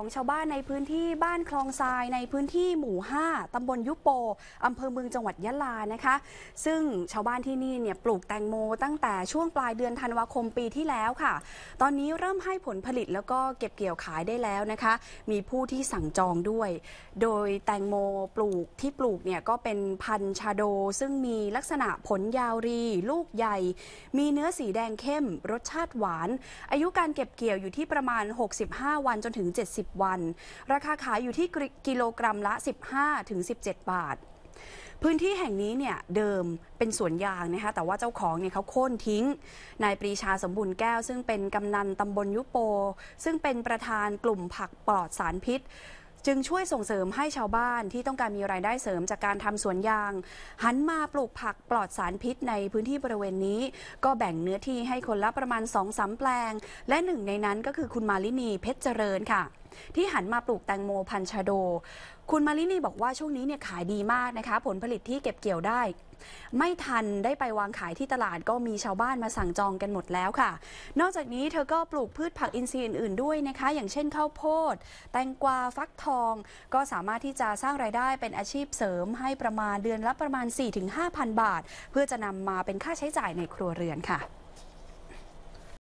ของชาวบ้านในพื้นที่บ้านคลองทรายในพื้นที่หมู่ 5ตำบลยุโปอำเภอเมืองจังหวัดยะลานะคะ ซึ่งชาวบ้านที่นี่เนี่ยปลูกแตงโมตั้งแต่ช่วงปลายเดือนธันวาคมปีที่แล้วค่ะ ตอนนี้เริ่มให้ผลผลิตแล้วก็เก็บเกี่ยวขายได้แล้วนะคะ มีผู้ที่สั่งจองด้วย โดยแตงโมปลูกที่ปลูกเนี่ยก็เป็นพันชาโด ซึ่งมีลักษณะผลยาวรี ลูกใหญ่ มีเนื้อสีแดงเข้ม รสชาติหวาน อายุการเก็บเกี่ยวอยู่ที่ประมาณ 65 วันจนถึง 70 60วันราคาขายอยู่ที่กิโลกรัมละ 15-17 บาท พื้นที่แห่งนี้เนี่ยเดิมเป็นสวนยางนะคะแต่ว่าเจ้าของเนี่ยเขาโค่นทิ้ง นายปรีชาสมบูรณ์แก้วซึ่งเป็นกำนันตำบลยุโป ซึ่งเป็นประธานกลุ่มผักปลอดสารพิษ จึงช่วยส่งเสริมให้ชาวบ้านที่ต้องการมีรายได้เสริมจากการทำสวนยาง หันมาปลูกผักปลอดสารพิษในพื้นที่บริเวณนี้ ก็แบ่งเนื้อที่ให้คนละประมาณ2-3แปลง และหนึ่งในนั้นก็คือคุณมาลินีเพชรเจริญค่ะที่หันมาปลูกแตงโมพันชาโด คุณมาลินีบอกว่าช่วงนี้เนี่ยขายดีมากนะคะ ผลผลิตที่เก็บเกี่ยวได้ ไม่ทันได้ไปวางขายที่ตลาดก็มีชาวบ้านมาสั่งจองกันหมดแล้วค่ะ นอกจากนี้เธอก็ปลูกพืชผักอินทรีย์อื่นๆด้วยนะคะ อย่างเช่นข้าวโพด แตงกวา ฟักทอง ก็สามารถที่จะสร้างรายได้เป็นอาชีพเสริม ให้ประมาณเดือนละประมาณ 4-5,000 บาท เพื่อจะนำมาเป็นค่าใช้จ่ายในครัวเรือนค่ะ